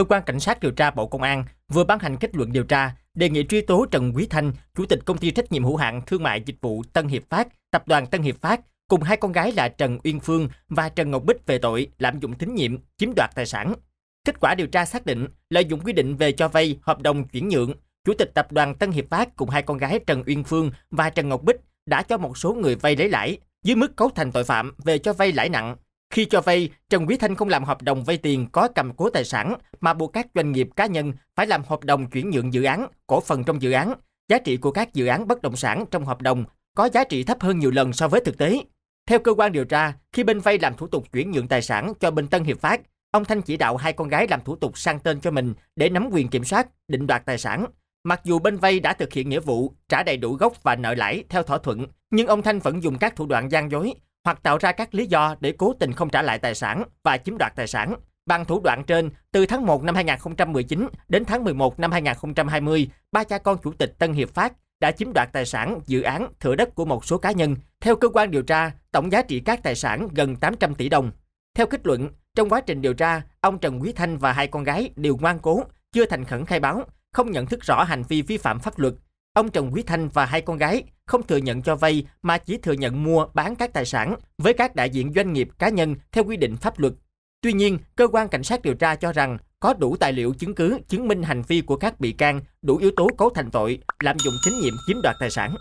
Cơ quan Cảnh sát điều tra Bộ Công an vừa ban hành kết luận điều tra đề nghị truy tố Trần Quý Thanh, Chủ tịch Công ty trách nhiệm hữu hạn thương mại dịch vụ Tân Hiệp Phát, Tập đoàn Tân Hiệp Phát, cùng hai con gái là Trần Uyên Phương và Trần Ngọc Bích về tội lạm dụng tín nhiệm, chiếm đoạt tài sản. Kết quả điều tra xác định lợi dụng quy định về cho vay, hợp đồng chuyển nhượng, Chủ tịch Tập đoàn Tân Hiệp Phát cùng hai con gái Trần Uyên Phương và Trần Ngọc Bích đã cho một số người vay lấy lãi dưới mức cấu thành tội phạm về cho vay lãi nặng khi cho vay, Trần Quý Thanh không làm hợp đồng vay tiền có cầm cố tài sản mà buộc các doanh nghiệp cá nhân phải làm hợp đồng chuyển nhượng dự án, cổ phần trong dự án. Giá trị của các dự án bất động sản trong hợp đồng có giá trị thấp hơn nhiều lần so với thực tế. Theo cơ quan điều tra, khi bên vay làm thủ tục chuyển nhượng tài sản cho bên Tân Hiệp Phát, ông Thanh chỉ đạo hai con gái làm thủ tục sang tên cho mình để nắm quyền kiểm soát, định đoạt tài sản. Mặc dù bên vay đã thực hiện nghĩa vụ trả đầy đủ gốc và nợ lãi theo thỏa thuận, nhưng ông Thanh vẫn dùng các thủ đoạn gian dối, hoặc tạo ra các lý do để cố tình không trả lại tài sản và chiếm đoạt tài sản. Bằng thủ đoạn trên, từ tháng 1 năm 2019 đến tháng 11 năm 2020, ba cha con chủ tịch Tân Hiệp Phát đã chiếm đoạt tài sản, dự án, thửa đất của một số cá nhân. Theo cơ quan điều tra, tổng giá trị các tài sản gần 800 tỷ đồng. Theo kết luận, trong quá trình điều tra, ông Trần Quý Thanh và hai con gái đều ngoan cố, chưa thành khẩn khai báo, không nhận thức rõ hành vi vi phạm pháp luật. Ông Trần Quý Thanh và hai con gái không thừa nhận cho vay mà chỉ thừa nhận mua bán các tài sản với các đại diện doanh nghiệp cá nhân theo quy định pháp luật. Tuy nhiên, cơ quan cảnh sát điều tra cho rằng có đủ tài liệu chứng cứ chứng minh hành vi của các bị can đủ yếu tố cấu thành tội lạm dụng tín nhiệm chiếm đoạt tài sản.